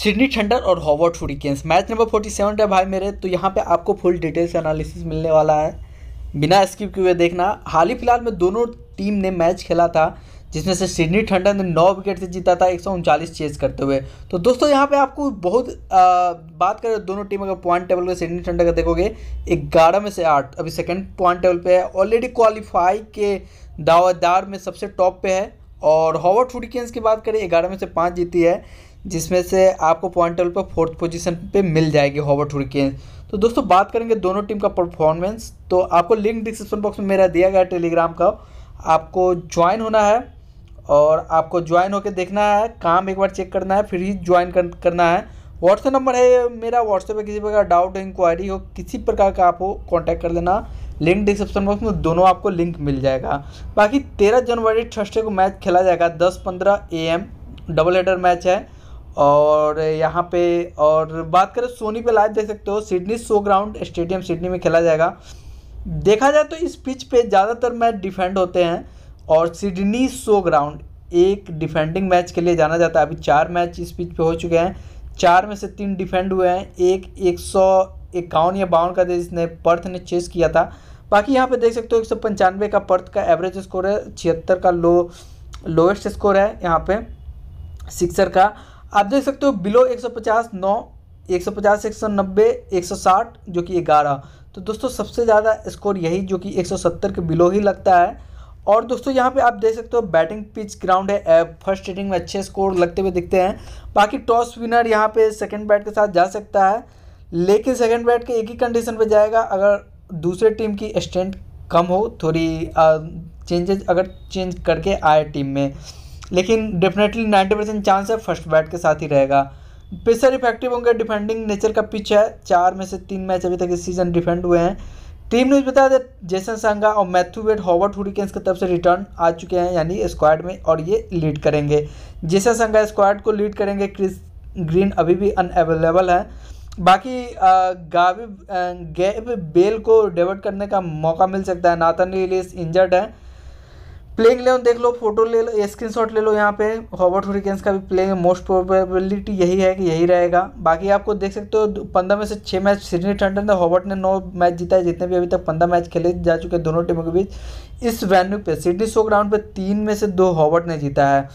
Sydney Thunder और Hobart Hurricanes match number forty seven है भाई मेरे तो यहाँ पे आपको फुल डिटेल्स एनालिसिस मिलने वाला है बिना स्किप किए हुए देखना हाल ही फिलहाल में दोनों टीम ने मैच खेला था जिसमें से सिडनी थंडर ने नौ विकेट से जीता था एक सौ उनचालीस चेज करते हुए तो दोस्तों यहाँ पे आपको बहुत आ, बात करें दोनों टीम अगर पॉइंट टेबल का सिडनी थंडर का देखोगे ग्यारह में से आठ अभी सेकंड पॉइंट टेबल पे है ऑलरेडी क्वालिफाई के दावेदार में सबसे टॉप पे है और हॉवर्ड हुडिकेंस की बात करें ग्यारह में से पाँच जीती है जिसमें से आपको पॉइंट टेबल पर फोर्थ पोजीशन पे मिल जाएगी हॉबर्ट हुरिकेन तो दोस्तों बात करेंगे दोनों टीम का परफॉर्मेंस तो आपको लिंक डिस्क्रिप्शन बॉक्स में मेरा दिया गया टेलीग्राम का आपको ज्वाइन होना है और आपको ज्वाइन होकर देखना है काम एक बार चेक करना है फिर ही ज्वाइन करना है व्हाट्सएप नंबर है मेरा व्हाट्सएप पर किसी प्रकार डाउट इंक्वायरी हो किसी प्रकार का आपको कॉन्टैक्ट कर लेना लिंक डिस्क्रिप्शन बॉक्स में दोनों आपको लिंक मिल जाएगा बाकी तेरह जनवरी थर्सडे को मैच खेला जाएगा दस पंद्रह A M double header match है और यहाँ पे और बात करें सोनी पे लाइव देख सकते हो Sydney Showground stadium Sydney में खेला जाएगा देखा जाए तो इस पिच पे ज़्यादातर मैच डिफेंड होते हैं और सिडनी शो ग्राउंड एक डिफेंडिंग मैच के लिए जाना जाता है अभी चार मैच इस पिच पे हो चुके हैं चार में से तीन डिफेंड हुए हैं एक एक सौ इक्यावन या बावन का जिसने पर्थ ने चेस किया था बाकी यहाँ पे देख सकते हो एक सौ पंचानवे का पर्थ का एवरेज स्कोर है छिहत्तर का लो लोएस्ट स्कोर है यहाँ पे सिक्सर का आप देख सकते हो बिलो 150 9 150 190 160 जो कि 11 तो दोस्तों सबसे ज़्यादा स्कोर यही जो कि 170 के बिलो ही लगता है और दोस्तों यहाँ पे आप देख सकते हो बैटिंग पिच ग्राउंड है फर्स्ट इनिंग में अच्छे स्कोर लगते हुए दिखते हैं बाकी टॉस विनर यहाँ पे सेकंड बैट के साथ जा सकता है लेकिन सेकंड बैट के एक ही कंडीशन पे जाएगा अगर दूसरे टीम की स्ट्रेंथ कम हो थोड़ी चेंजेज अगर चेंज करके आए टीम में लेकिन डेफिनेटली नाइन्टी परसेंट चांस है फर्स्ट बैट के साथ ही रहेगा पेसर इफेक्टिव होंगे डिफेंडिंग नेचर का पिच है चार में से तीन मैच अभी तक इस सीजन डिफेंड हुए हैं टीम न्यूज बता दें जेसन सांगा और मैथ्यू वेट हॉवर्ड हुरिकेन्स की तरफ से रिटर्न आ चुके हैं यानी स्क्वाड में और ये लीड करेंगे जेसन सांगा स्क्वाड को लीड करेंगे क्रिस ग्रीन अभी भी अनअवेलेबल है बाकी गावि गैब बेल को डेवर्ट करने का मौका मिल सकता है नाथन रिलीज इंजर्ड है प्लेइंग इलेवन देख लो फोटो ले लो स्क्रीनशॉट ले लो यहाँ पे हॉबर्ट हुरिकेन्स का भी प्लेइंग मोस्ट प्रोबेबिलिटी यही है कि यही रहेगा बाकी आपको देख सकते हो पंद्रह में से छः मैच सिडनी टंडन ने हॉबर्ट ने नौ मैच जीता है जितने भी अभी तक पंद्रह मैच खेले जा चुके हैं दोनों टीमों के बीच इस वेन्यू पे सिडनी शो ग्राउंड पर तीन में से दो हॉबर्ट ने जीता है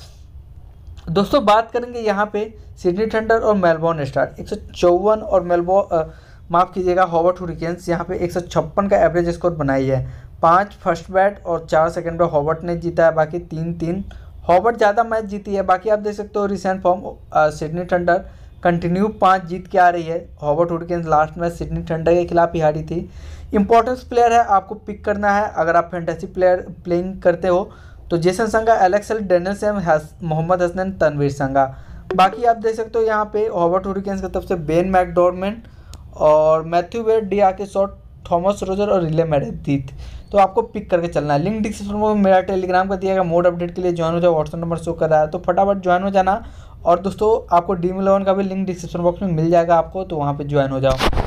दोस्तों बात करेंगे यहाँ पे सिडनी थंडर और मेलबॉर्न स्टार एक और मेलबॉर्न माफ़ कीजिएगा हॉबर्ट हुरिकेन्स यहाँ पे एक का एवरेज स्कोर बनाई है पाँच फर्स्ट बैट और चार सेकंड बैट हॉबर्ट ने जीता है बाकी तीन तीन हॉबर्ट ज़्यादा मैच जीती है बाकी आप देख सकते हो recent form Sydney Thunder continue पाँच जीत के आ रही है Hobart Hurricanes last match Sydney Thunder के खिलाफ ही हारी थी इंपॉर्टेंस प्लेयर है आपको पिक करना है अगर आप फैंटेसी प्लेयर प्लेइंग करते हो तो Jason Sangha Alex Daniel Sam Mohammad Hasnain Tanveer Sangha बाकी आप देख सकते हो यहाँ पे हॉबर्ट हुरिकेन्स की तरफ से बेन मैकडोरमेंट और मैथ्यू बेर डी आके शॉट थॉमस रोजर और रिले मेरेडिथ तो आपको पिक करके चलना है लिंक डिस्क्रिप्शन में मेरा टेलीग्राम का दिया गया मोड अपडेट के लिए ज्वाइन हो जाओ व्हाट्सअप नंबर शो कर रहा है तो फटाफट ज्वाइन हो जाना और दोस्तों आपको ड्रीम इलेवन का भी लिंक डिस्क्रिप्शन बॉक्स में मिल जाएगा आपको तो वहाँ पर ज्वाइन हो जाओ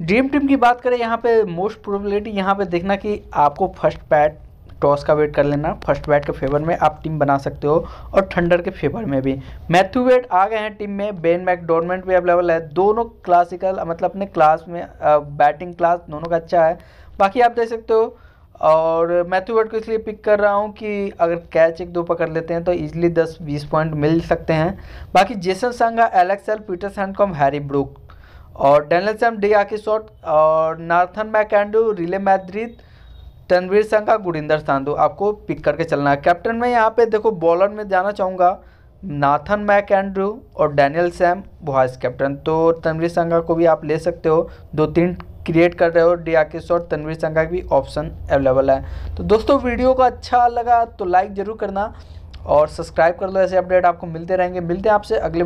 ड्रीम टीम की बात करें यहाँ पे मोस्ट प्रोबेबिलिटी यहाँ पे देखना कि आपको फर्स्ट पैट टॉस का वेट कर लेना फर्स्ट बैट के फेवर में आप टीम बना सकते हो और थंडर के फेवर में भी मैथ्यू वेट आ गए हैं टीम में बेन मैकडोरमेंट भी अवेलेबल है दोनों क्लासिकल मतलब अपने क्लास में बैटिंग क्लास दोनों का अच्छा है बाकी आप देख सकते हो और मैथ्यू वेट को इसलिए पिक कर रहा हूँ कि अगर कैच एक दो पकड़ लेते हैं तो ईजिली दस बीस पॉइंट मिल सकते हैं बाकी जेसन संगा एलेक्स एल पीटर सैंडकॉम हैरी ब्रूक और डेनलसम डी आकी शॉट और Nathan McAndrew Riley Meredith Tanveer Sangha Gurinder सांधु आपको पिक करके चलना है कैप्टन में यहाँ पे देखो बॉलर में जाना चाहूँगा नाथन मैक एंड्रू और डैनियल सैम वाइस कैप्टन तो तनवीर संघा को भी आप ले सकते हो दो तीन क्रिएट कर रहे हो डियाकिस और तनवीर संघा की भी ऑप्शन अवेलेबल है तो दोस्तों वीडियो को अच्छा लगा तो लाइक ज़रूर करना और सब्सक्राइब कर लो ऐसे अपडेट आपको मिलते रहेंगे मिलते हैं आपसे अगले